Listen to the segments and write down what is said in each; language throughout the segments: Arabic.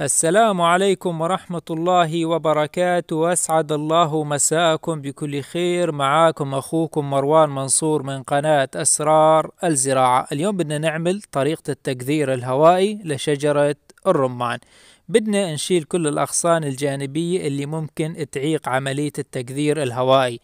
السلام عليكم ورحمة الله وبركاته أسعد الله مساءكم بكل خير معاكم أخوكم مروان منصور من قناة أسرار الزراعة اليوم بدنا نعمل طريقة التكذير الهوائي لشجرة الرمان بدنا نشيل كل الأغصان الجانبية اللي ممكن تعيق عملية التكذير الهوائي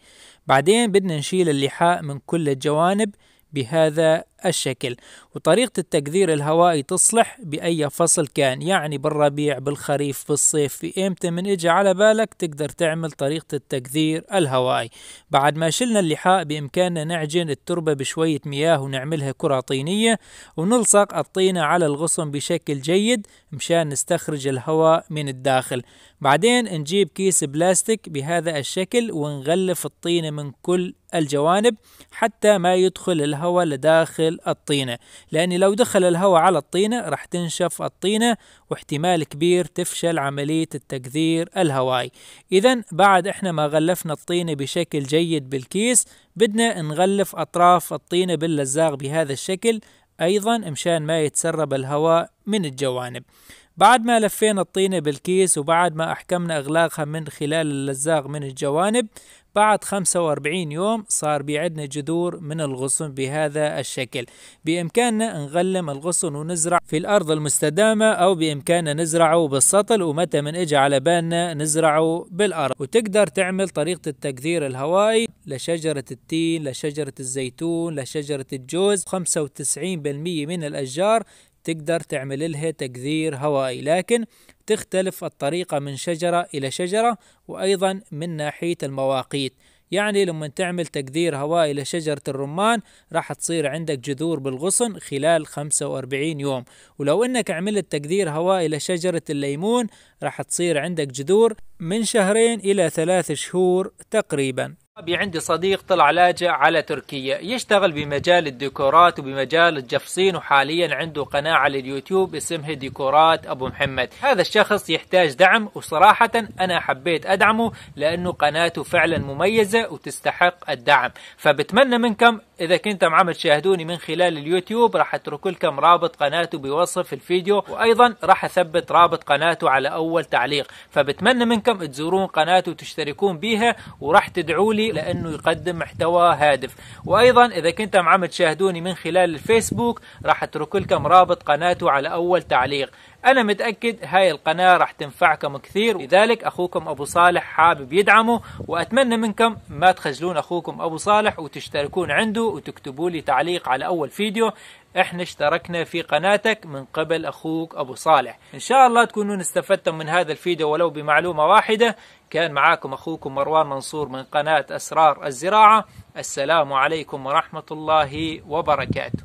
بعدين بدنا نشيل اللحاء من كل الجوانب بهذا الشكل وطريقة التقذير الهوائي تصلح بأي فصل كان يعني بالربيع بالخريف بالصيف في إمتى من إجا على بالك تقدر تعمل طريقة التقذير الهوائي بعد ما شلنا اللحاء بإمكاننا نعجن التربة بشوية مياه ونعملها كرة طينية ونلصق الطينة على الغصن بشكل جيد مشان نستخرج الهواء من الداخل بعدين نجيب كيس بلاستيك بهذا الشكل ونغلف الطينة من كل الجوانب حتى ما يدخل الهواء لداخل الطينة لأن لو دخل الهواء على الطينة راح تنشف الطينة واحتمال كبير تفشل عملية التكثير الهوائي إذا بعد إحنا ما غلفنا الطينة بشكل جيد بالكيس بدنا نغلف أطراف الطينة باللزاق بهذا الشكل أيضا مشان ما يتسرب الهواء من الجوانب بعد ما لفينا الطينة بالكيس وبعد ما أحكمنا إغلاقها من خلال اللزاق من الجوانب بعد 45 يوم صار بيعدنا جذور من الغصن بهذا الشكل بإمكاننا نغلم الغصن ونزرع في الأرض المستدامة أو بإمكاننا نزرعه بالسطل ومتى من إجا على بالنا نزرعه بالأرض وتقدر تعمل طريقة التكثير الهوائي لشجرة التين لشجرة الزيتون لشجرة الجوز 95% من الأشجار تقدر تعمل لها تقذير هوائي لكن تختلف الطريقة من شجرة إلى شجرة وأيضا من ناحية المواقيت يعني لما تعمل تقدير هوائي لشجرة الرمان راح تصير عندك جذور بالغصن خلال 45 يوم ولو انك عملت تقدير هوائي لشجرة الليمون راح تصير عندك جذور من شهرين الى ثلاث شهور تقريبا عندي صديق طلع لاجئ على تركيا يشتغل بمجال الديكورات وبمجال الجفصين وحاليا عنده قناة على اليوتيوب اسمها ديكورات أبو محمد هذا الشخص يحتاج دعم وصراحة أنا حبيت أدعمه لأنه قناته فعلا مميزة وتستحق الدعم فبتمنى منكم اذا كنتم عم تشاهدوني من خلال اليوتيوب راح اترك لكم رابط قناته بوصف الفيديو وايضا راح اثبت رابط قناته على اول تعليق فبتمنى منكم تزورون قناته وتشتركون بها وراح تدعوا لي لانه يقدم محتوى هادف وايضا اذا كنتم عم تشاهدوني من خلال الفيسبوك راح اترك لكم رابط قناته على اول تعليق أنا متأكد هاي القناة راح تنفعكم كثير لذلك أخوكم أبو صالح حابب يدعمه وأتمنى منكم ما تخجلون أخوكم أبو صالح وتشتركون عنده وتكتبوا لي تعليق على أول فيديو احنا اشتركنا في قناتك من قبل اخوك ابو صالح ان شاء الله تكونون استفدتم من هذا الفيديو ولو بمعلومة واحدة كان معاكم اخوكم مروان منصور من قناة اسرار الزراعة السلام عليكم ورحمة الله وبركاته